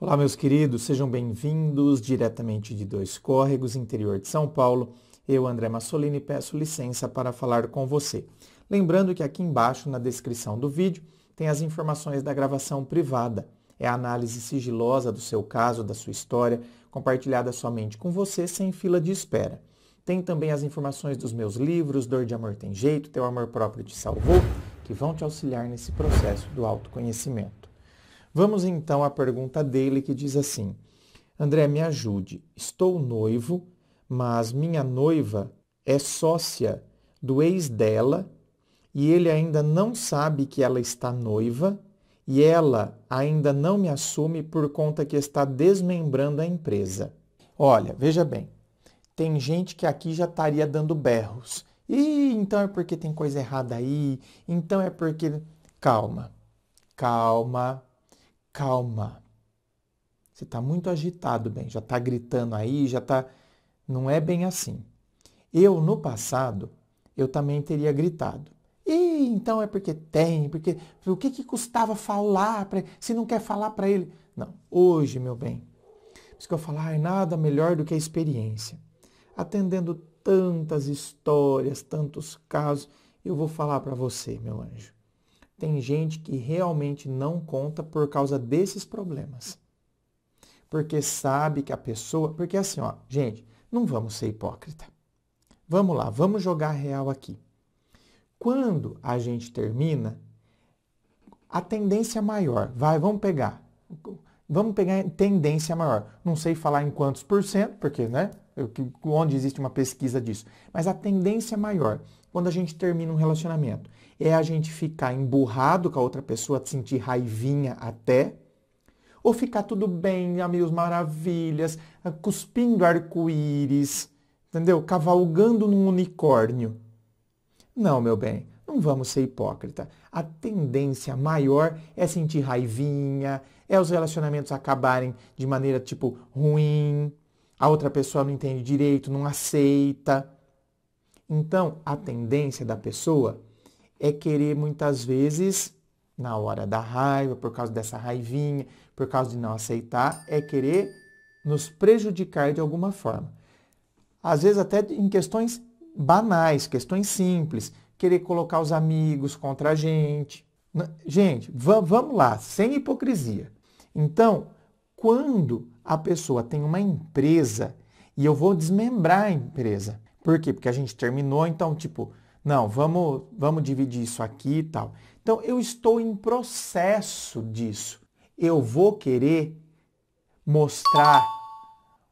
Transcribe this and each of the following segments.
Olá, meus queridos, sejam bem-vindos diretamente de Dois Córregos, interior de São Paulo. Eu, André Massolini, peço licença para falar com você. Lembrando que aqui embaixo, na descrição do vídeo, tem as informações da gravação privada. É a análise sigilosa do seu caso, da sua história, compartilhada somente com você, sem fila de espera. Tem também as informações dos meus livros, Dor de Amor Tem Jeito, Teu Amor Próprio Te Salvou, que vão te auxiliar nesse processo do autoconhecimento. Vamos então à pergunta dele que diz assim: André, me ajude. Estou noivo, mas minha noiva é sócia do ex dela e ele ainda não sabe que ela está noiva e ela ainda não me assume por conta que está desmembrando a empresa. Olha, veja bem, tem gente que aqui já estaria dando berros. E então é porque tem coisa errada aí, então é porque. Calma, calma, calma. Você está muito agitado, bem, já está gritando aí, já está. Não é bem assim. Eu, no passado, eu também teria gritado. E então é porque tem, porque o que, que custava falar, para se não quer falar para ele? Não, hoje, meu bem, por isso que eu falo, ai, nada melhor do que a experiência. Atendendo tantas histórias, tantos casos, eu vou falar para você, meu anjo tem gente que realmente não conta por causa desses problemas. Porque sabe que a pessoa. Porque assim, ó, gente, não vamos ser hipócrita. Vamos lá, vamos jogar real aqui. Quando a gente termina, a tendência maior, vai, vamos pegar. Vamos pegar tendência maior. Não sei falar em quantos por cento, porque né, onde existe uma pesquisa disso. Mas a tendência é maior, quando a gente termina um relacionamento, é a gente ficar emburrado com a outra pessoa, sentir raivinha até, ou ficar tudo bem, amigos maravilhas, cuspindo arco-íris, entendeu? Cavalgando num unicórnio. Não, meu bem não vamos ser hipócrita. A tendência maior é sentir raivinha, é os relacionamentos acabarem de maneira tipo ruim, a outra pessoa não entende direito, não aceita. Então, a tendência da pessoa é querer muitas vezes, na hora da raiva, por causa dessa raivinha, por causa de não aceitar, é querer nos prejudicar de alguma forma. Às vezes até em questões banais, questões simples, querer colocar os amigos contra a gente. Gente, vamos lá, sem hipocrisia. Então, quando a pessoa tem uma empresa, e eu vou desmembrar a empresa. Por quê? Porque a gente terminou, então, tipo, não, vamos, vamos dividir isso aqui e tal. Então, eu estou em processo disso. Eu vou querer mostrar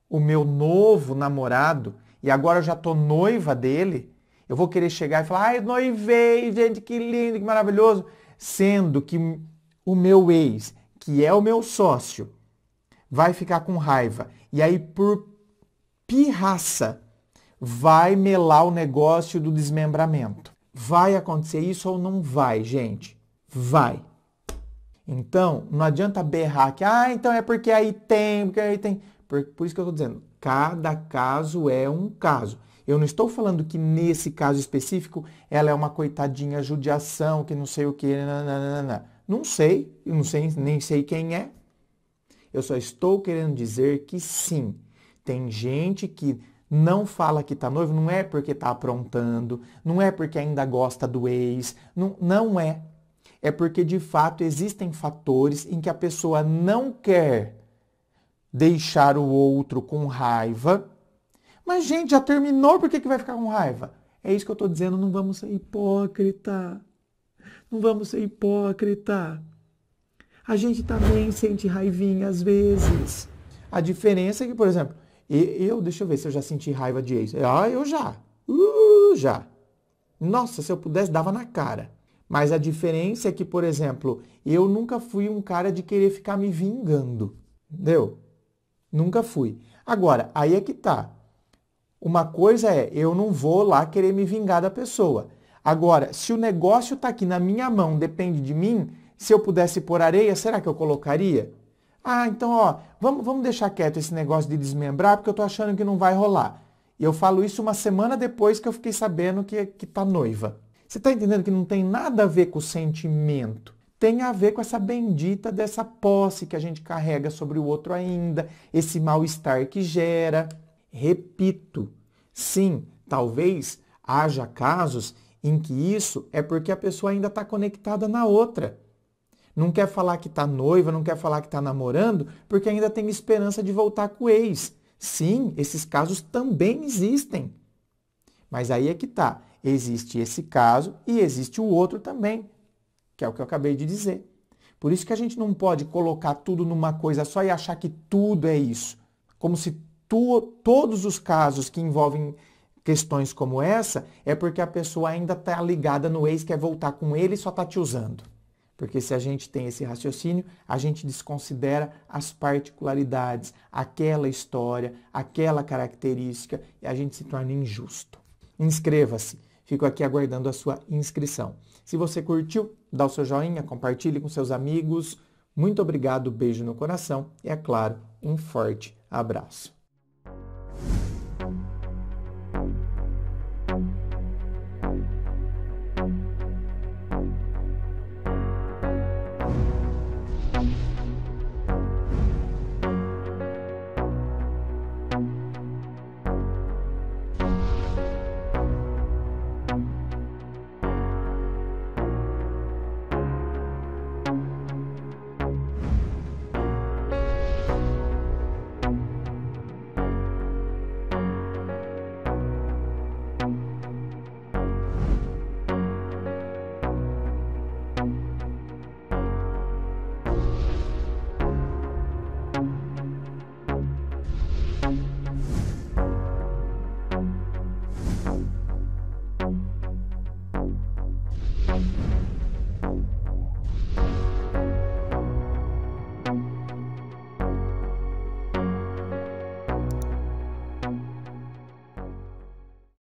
o meu novo namorado, e agora eu já estou noiva dele, eu vou querer chegar e falar, ai, noivei, gente, que lindo, que maravilhoso. Sendo que o meu ex, que é o meu sócio, vai ficar com raiva. E aí, por pirraça, vai melar o negócio do desmembramento. Vai acontecer isso ou não vai, gente? Vai. Então, não adianta berrar que, ah, então é porque aí tem, porque aí tem. Por, por isso que eu estou dizendo, Cada caso é um caso. Eu não estou falando que nesse caso específico ela é uma coitadinha judiação, que não sei o que. Nananana. Não sei, eu não sei, nem sei quem é. Eu só estou querendo dizer que sim, tem gente que não fala que está noivo, não é porque está aprontando, não é porque ainda gosta do ex, não, não é. É porque de fato existem fatores em que a pessoa não quer deixar o outro com raiva. Mas, gente, já terminou, por que, que vai ficar com raiva? É isso que eu estou dizendo, não vamos ser hipócrita. Não vamos ser hipócrita. A gente também sente raivinha às vezes. A diferença é que, por exemplo, eu, deixa eu ver se eu já senti raiva de ex. Ah, eu já. Uh, já. Nossa, se eu pudesse, dava na cara. Mas a diferença é que, por exemplo, eu nunca fui um cara de querer ficar me vingando. Entendeu? Nunca fui. Agora, aí é que tá. Uma coisa é, eu não vou lá querer me vingar da pessoa. Agora, se o negócio está aqui na minha mão, depende de mim, se eu pudesse pôr areia, será que eu colocaria? Ah, então, ó, vamos, vamos deixar quieto esse negócio de desmembrar, porque eu tô achando que não vai rolar. E eu falo isso uma semana depois que eu fiquei sabendo que, que tá noiva. Você está entendendo que não tem nada a ver com o sentimento tem a ver com essa bendita dessa posse que a gente carrega sobre o outro ainda, esse mal-estar que gera. Repito, sim, talvez haja casos em que isso é porque a pessoa ainda está conectada na outra. Não quer falar que está noiva, não quer falar que está namorando, porque ainda tem esperança de voltar com o ex. Sim, esses casos também existem. Mas aí é que tá. Existe esse caso e existe o outro também que é o que eu acabei de dizer. Por isso que a gente não pode colocar tudo numa coisa só e achar que tudo é isso. Como se tu, todos os casos que envolvem questões como essa é porque a pessoa ainda está ligada no ex, quer voltar com ele e só está te usando. Porque se a gente tem esse raciocínio, a gente desconsidera as particularidades, aquela história, aquela característica e a gente se torna injusto. Inscreva-se. Fico aqui aguardando a sua inscrição. Se você curtiu, dá o seu joinha, compartilhe com seus amigos. Muito obrigado, beijo no coração e, é claro, um forte abraço. Thank um, you.